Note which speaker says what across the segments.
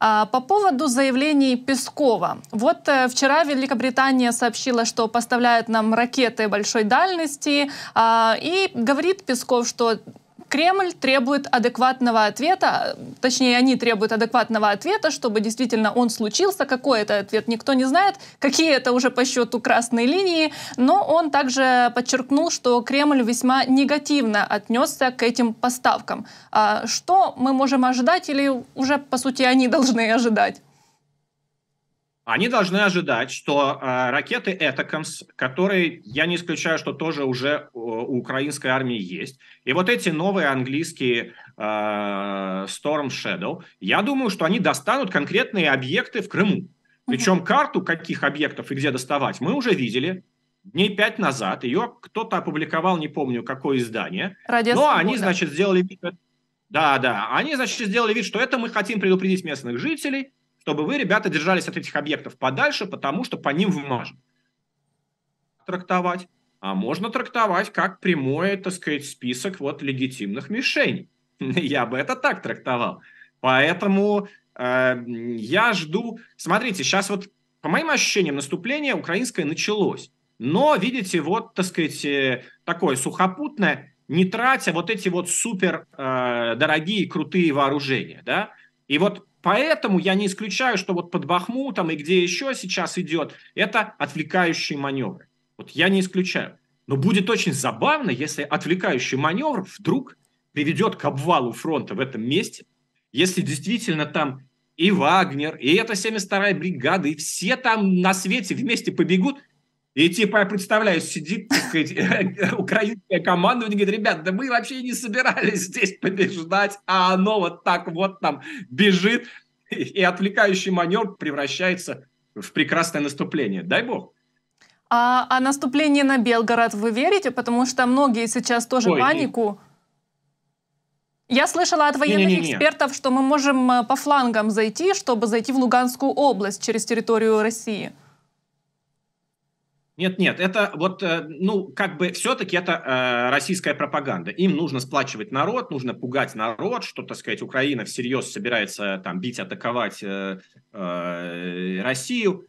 Speaker 1: А, по поводу заявлений Пескова. Вот э, вчера Великобритания сообщила, что поставляет нам ракеты большой дальности, а, и говорит Песков, что Кремль требует адекватного ответа, точнее, они требуют адекватного ответа, чтобы действительно он случился. Какой это ответ, никто не знает. Какие это уже по счету красные линии. Но он также подчеркнул, что Кремль весьма негативно отнесся к этим поставкам. А что мы можем ожидать или уже, по сути, они должны ожидать?
Speaker 2: они должны ожидать, что э, ракеты «Этакомс», которые, я не исключаю, что тоже уже у украинской армии есть, и вот эти новые английские э, Storm Shadow, я думаю, что они достанут конкретные объекты в Крыму. Причем карту каких объектов и где доставать мы уже видели дней пять назад. Ее кто-то опубликовал, не помню, какое издание. Ради Но они, значит, сделали Да, да. Они, значит, сделали вид, что это мы хотим предупредить местных жителей – чтобы вы, ребята, держались от этих объектов подальше, потому что по ним вмажем трактовать, а можно трактовать как прямой, так сказать, список вот легитимных мишеней. Я бы это так трактовал. Поэтому э, я жду... Смотрите, сейчас вот, по моим ощущениям, наступление украинское началось. Но, видите, вот, так сказать, э, такое сухопутное, не тратя вот эти вот супер э, дорогие крутые вооружения, да. И вот Поэтому я не исключаю, что вот под Бахмутом и где еще сейчас идет, это отвлекающие маневры. Вот я не исключаю. Но будет очень забавно, если отвлекающий маневр вдруг приведет к обвалу фронта в этом месте, если действительно там и Вагнер, и эта 72-я бригада, и все там на свете вместе побегут, и типа, я представляю, сидит, так сказать, украинская команда, и говорит, ребят, да мы вообще не собирались здесь побеждать, а оно вот так вот там бежит, и отвлекающий маневр превращается в прекрасное наступление. Дай бог.
Speaker 1: А о а наступлении на Белгород вы верите? Потому что многие сейчас тоже Ой, панику. И... Я слышала от военных не, не, не, экспертов, что мы можем э, по флангам зайти, чтобы зайти в Луганскую область через территорию России.
Speaker 2: Нет, нет, это вот, э, ну, как бы все-таки это э, российская пропаганда. Им нужно сплачивать народ, нужно пугать народ, что, так сказать, Украина всерьез собирается э, там бить, атаковать э, э, Россию.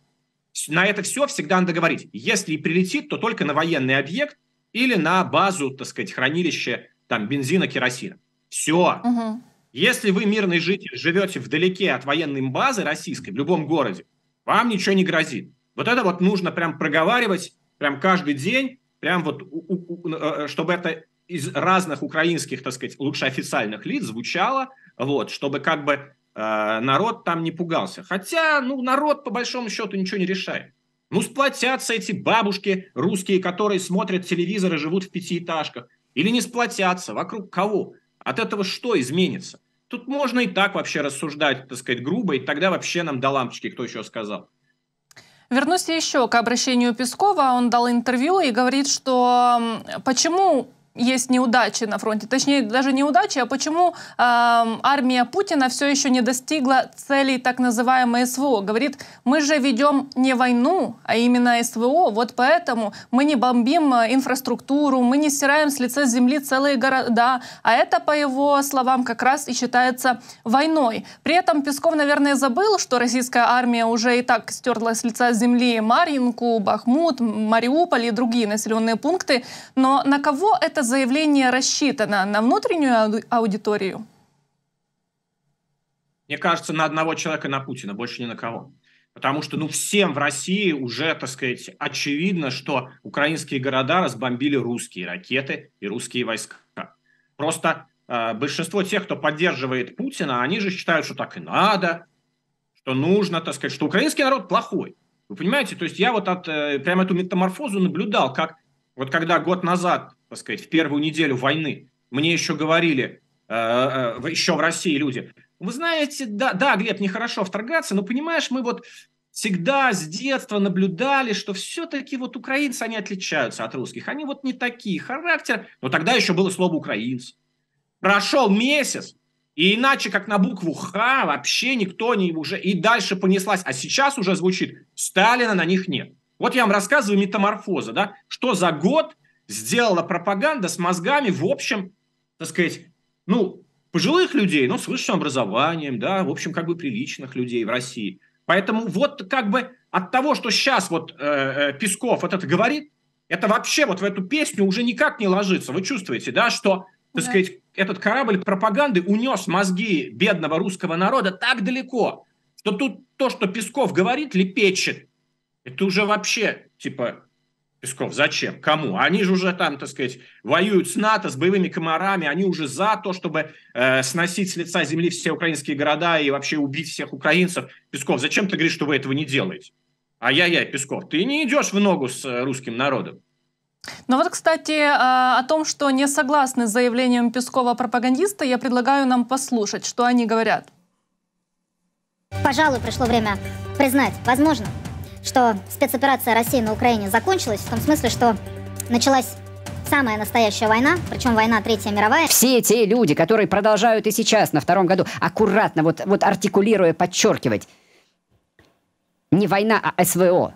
Speaker 2: На это все всегда надо говорить. Если и прилетит, то только на военный объект или на базу, так сказать, хранилище там бензина, керосина. Все. Угу. Если вы мирный житель, живете вдалеке от военной базы российской, в любом городе, вам ничего не грозит. Вот это вот нужно прям проговаривать, прям каждый день, прям вот, у, у, у, э, э, чтобы это из разных украинских, так сказать, лучше официальных лиц звучало, вот, чтобы как бы э, народ там не пугался. Хотя, ну, народ по большому счету ничего не решает. Ну, сплотятся эти бабушки русские, которые смотрят телевизор и живут в пятиэтажках. Или не сплотятся. Вокруг кого? От этого что изменится? Тут можно и так вообще рассуждать, так сказать, грубо, и тогда вообще нам до лампочки, кто еще сказал.
Speaker 1: Вернусь еще к обращению Пескова. Он дал интервью и говорит, что почему есть неудачи на фронте, точнее даже неудачи, а почему э, армия Путина все еще не достигла целей так называемой СВО. Говорит, мы же ведем не войну, а именно СВО, вот поэтому мы не бомбим э, инфраструктуру, мы не стираем с лица земли целые города, а это, по его словам, как раз и считается войной. При этом Песков, наверное, забыл, что российская армия уже и так стерла с лица земли Марьинку, Бахмут, Мариуполь и другие населенные пункты, но на кого это заявление рассчитано на внутреннюю аудиторию?
Speaker 2: Мне кажется, на одного человека, на Путина, больше ни на кого. Потому что, ну, всем в России уже, так сказать, очевидно, что украинские города разбомбили русские ракеты и русские войска. Просто э, большинство тех, кто поддерживает Путина, они же считают, что так и надо, что нужно, так сказать, что украинский народ плохой. Вы понимаете, то есть я вот от, э, прям эту метаморфозу наблюдал, как вот когда год назад так сказать, в первую неделю войны. Мне еще говорили, э, э, еще в России люди, вы знаете, да, да, Глеб, нехорошо вторгаться, но понимаешь, мы вот всегда с детства наблюдали, что все-таки вот украинцы, они отличаются от русских. Они вот не такие, характер. Но тогда еще было слово «украинцы». Прошел месяц, и иначе, как на букву «Х», вообще никто не уже... И дальше понеслась. А сейчас уже звучит «Сталина на них нет». Вот я вам рассказываю метаморфоза, да? Что за год – сделала пропаганда с мозгами, в общем, так сказать, ну, пожилых людей, ну, с высшим образованием, да, в общем, как бы приличных людей в России. Поэтому вот как бы от того, что сейчас вот э, э, Песков вот это говорит, это вообще вот в эту песню уже никак не ложится. Вы чувствуете, да, что, так да. сказать, этот корабль пропаганды унес мозги бедного русского народа так далеко, что тут то, что Песков говорит, лепечет, это уже вообще, типа, Песков, зачем? Кому? Они же уже там, так сказать, воюют с НАТО, с боевыми комарами, они уже за то, чтобы э, сносить с лица земли все украинские города и вообще убить всех украинцев. Песков, зачем ты говоришь, что вы этого не делаете? Ай-яй-яй, Песков, ты не идешь в ногу с э, русским народом.
Speaker 1: Ну вот, кстати, э, о том, что не согласны с заявлением Пескова пропагандиста, я предлагаю нам послушать, что они говорят.
Speaker 2: Пожалуй, пришло время признать, возможно, что спецоперация России на Украине закончилась, в том смысле, что началась самая настоящая война, причем война Третья мировая. Все те люди, которые продолжают и сейчас, на втором году, аккуратно, вот, вот артикулируя, подчеркивать, не война, а СВО.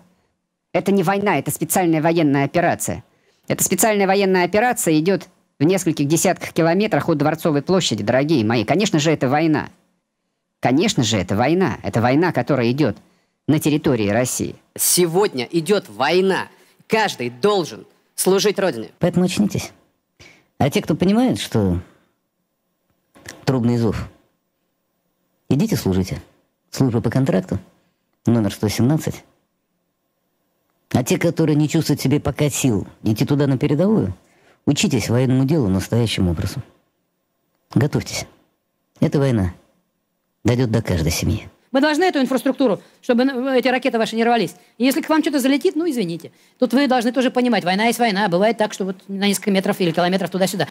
Speaker 2: Это не война, это специальная военная операция. Эта специальная военная операция идет в нескольких десятках километрах от Дворцовой площади, дорогие мои. Конечно же, это война. Конечно же, это война. Это война, которая идет на территории России. Сегодня идет война. Каждый должен служить Родине. Поэтому очнитесь. А те, кто понимает, что трубный зов, идите служите. Служба по контракту, номер 117. А те, которые не чувствуют себе пока сил идти туда на передовую, учитесь военному делу настоящим образом. Готовьтесь. Эта война дойдет до каждой семьи.
Speaker 1: Мы должны эту инфраструктуру, чтобы эти ракеты ваши не рвались. И если к вам что-то залетит, ну, извините. Тут
Speaker 2: вы должны тоже понимать, война есть война. Бывает так, что вот на несколько метров или километров туда-сюда.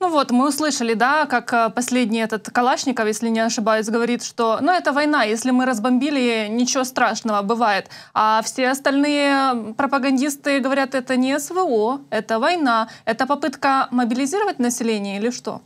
Speaker 1: Ну вот, мы услышали, да, как э, последний этот Калашников, если не ошибаюсь, говорит, что ну это война, если мы разбомбили, ничего страшного, бывает. А все остальные пропагандисты говорят, это не СВО, это война, это попытка мобилизировать население или что?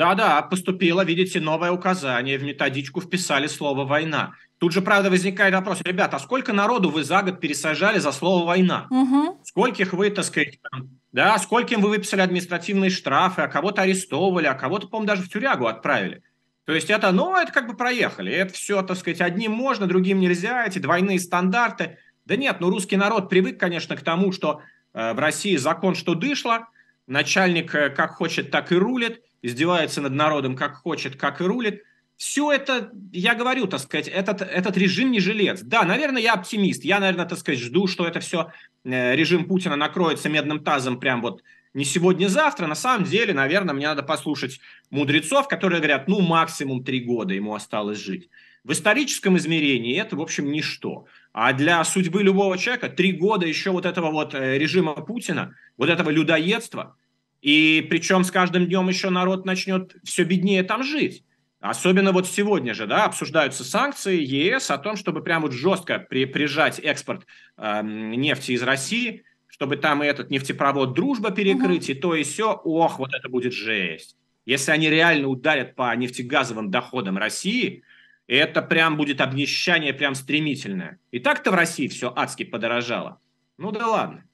Speaker 2: Да-да, поступило, видите, новое указание, в методичку вписали слово «война». Тут же, правда, возникает вопрос, ребята, а сколько народу вы за год пересажали за слово «война»? Угу. Скольких вы, так сказать, там, да, скольким вы выписали административные штрафы, а кого-то арестовывали, а кого-то, по-моему, даже в тюрягу отправили? То есть это, ну, это как бы проехали. Это все, так сказать, одним можно, другим нельзя, эти двойные стандарты. Да нет, ну, русский народ привык, конечно, к тому, что э, в России закон, что дышло – начальник э, как хочет, так и рулит, издевается над народом как хочет, как и рулит. Все это, я говорю, так сказать, этот, этот режим не жилец. Да, наверное, я оптимист. Я, наверное, так сказать, жду, что это все, э, режим Путина накроется медным тазом прям вот не сегодня, завтра. На самом деле, наверное, мне надо послушать мудрецов, которые говорят, ну, максимум три года ему осталось жить. В историческом измерении это, в общем, ничто. А для судьбы любого человека три года еще вот этого вот э, режима Путина, вот этого людоедства, и причем с каждым днем еще народ начнет все беднее там жить. Особенно вот сегодня же, да, обсуждаются санкции ЕС о том, чтобы прямо вот жестко при, прижать экспорт э, нефти из России, чтобы там и этот нефтепровод «Дружба» перекрыть, угу. и то, и все. Ох, вот это будет жесть. Если они реально ударят по нефтегазовым доходам России – это прям будет обнищание прям стремительное. И так-то в России все адски подорожало. Ну да ладно.